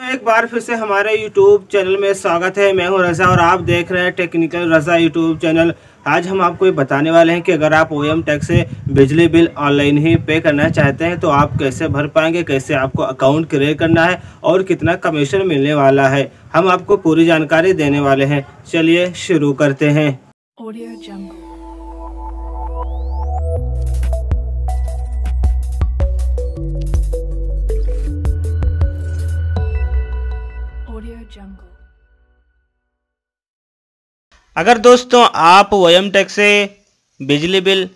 तो एक बार फिर से हमारे YouTube चैनल में स्वागत है मैं हूं रज़ा और आप देख रहे हैं टेक्निकल रज़ा YouTube चैनल आज हम आपको ये बताने वाले हैं कि अगर आप ओ एम टैक्स से बिजली बिल ऑनलाइन ही पे करना चाहते हैं तो आप कैसे भर पाएंगे कैसे आपको अकाउंट क्रिएट करना है और कितना कमीशन मिलने वाला है हम आपको पूरी जानकारी देने वाले हैं चलिए शुरू करते हैं अगर दोस्तों आप वयम टैक्स से बिजली बिल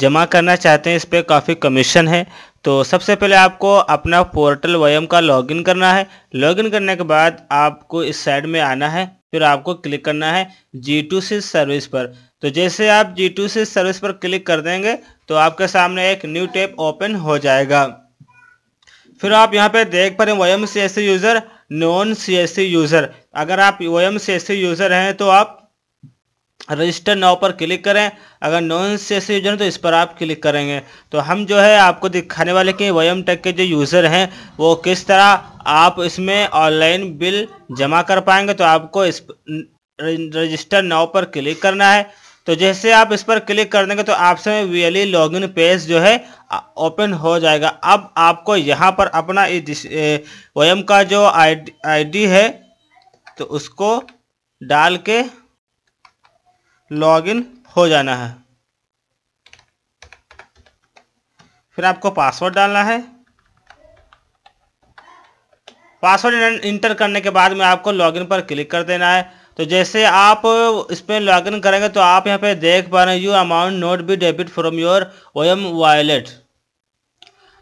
जमा करना चाहते हैं इस पर काफ़ी कमीशन है तो सबसे पहले आपको अपना पोर्टल वयम का लॉगिन करना है लॉगिन करने के बाद आपको इस साइड में आना है फिर आपको क्लिक करना है जी टू सी सर्विस पर तो जैसे आप जी टू सी सर्विस पर क्लिक कर देंगे तो आपके सामने एक न्यू टैब ओपन हो जाएगा फिर आप यहाँ पे देख पा रहे वयम से ऐसे यूज़र नॉन सी यूज़र अगर आप ओ एम यूज़र हैं तो आप रजिस्टर नाव पर क्लिक करें अगर नॉन सी एस यूजर हैं तो इस पर आप क्लिक करेंगे तो हम जो है आपको दिखाने वाले कि एम टेक के जो यूज़र हैं वो किस तरह आप इसमें ऑनलाइन बिल जमा कर पाएंगे तो आपको इस रजिस्टर नाव पर क्लिक करना है तो जैसे आप इस पर क्लिक कर देंगे तो आपसे वी लॉगिन पेज जो है ओपन हो जाएगा अब आपको यहाँ पर अपना ओएम का जो आईडी है तो उसको डाल के लॉगिन हो जाना है फिर आपको पासवर्ड डालना है पासवर्ड इंटर करने के बाद में आपको लॉगिन पर क्लिक कर देना है तो जैसे आप इसमें लॉग इन करेंगे तो आप यहाँ पे देख पा रहे हैं you amount not be debit from your O M wallet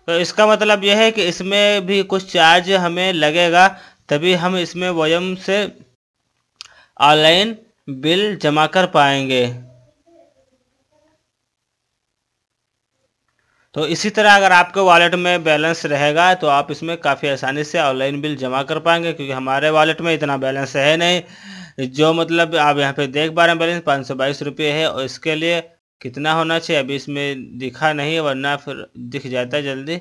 तो इसका मतलब यह है कि इसमें भी कुछ चार्ज हमें लगेगा तभी हम इसमें ओ एम से ऑनलाइन बिल जमा कर पाएंगे तो इसी तरह अगर आपके वॉलेट में बैलेंस रहेगा तो आप इसमें काफ़ी आसानी से ऑनलाइन बिल जमा कर पाएंगे क्योंकि हमारे वॉलेट में इतना बैलेंस है नहीं जो मतलब आप यहाँ पे देख पा रहे हैं बैलेंस पाँच सौ बाईस रुपये है और इसके लिए कितना होना चाहिए अभी इसमें दिखा नहीं वरना फिर दिख जाता जल्दी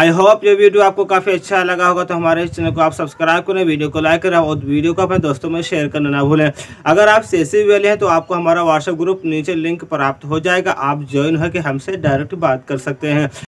आई होप ये वीडियो आपको काफ़ी अच्छा लगा होगा तो हमारे इस चैनल को आप सब्सक्राइब करें वीडियो को लाइक करें और वीडियो को अपने दोस्तों में शेयर करना ना भूलें अगर आप सीसी वाले हैं तो आपको हमारा व्हाट्सएप ग्रुप नीचे लिंक प्राप्त हो जाएगा आप ज्वाइन होकर हमसे डायरेक्ट बात कर सकते हैं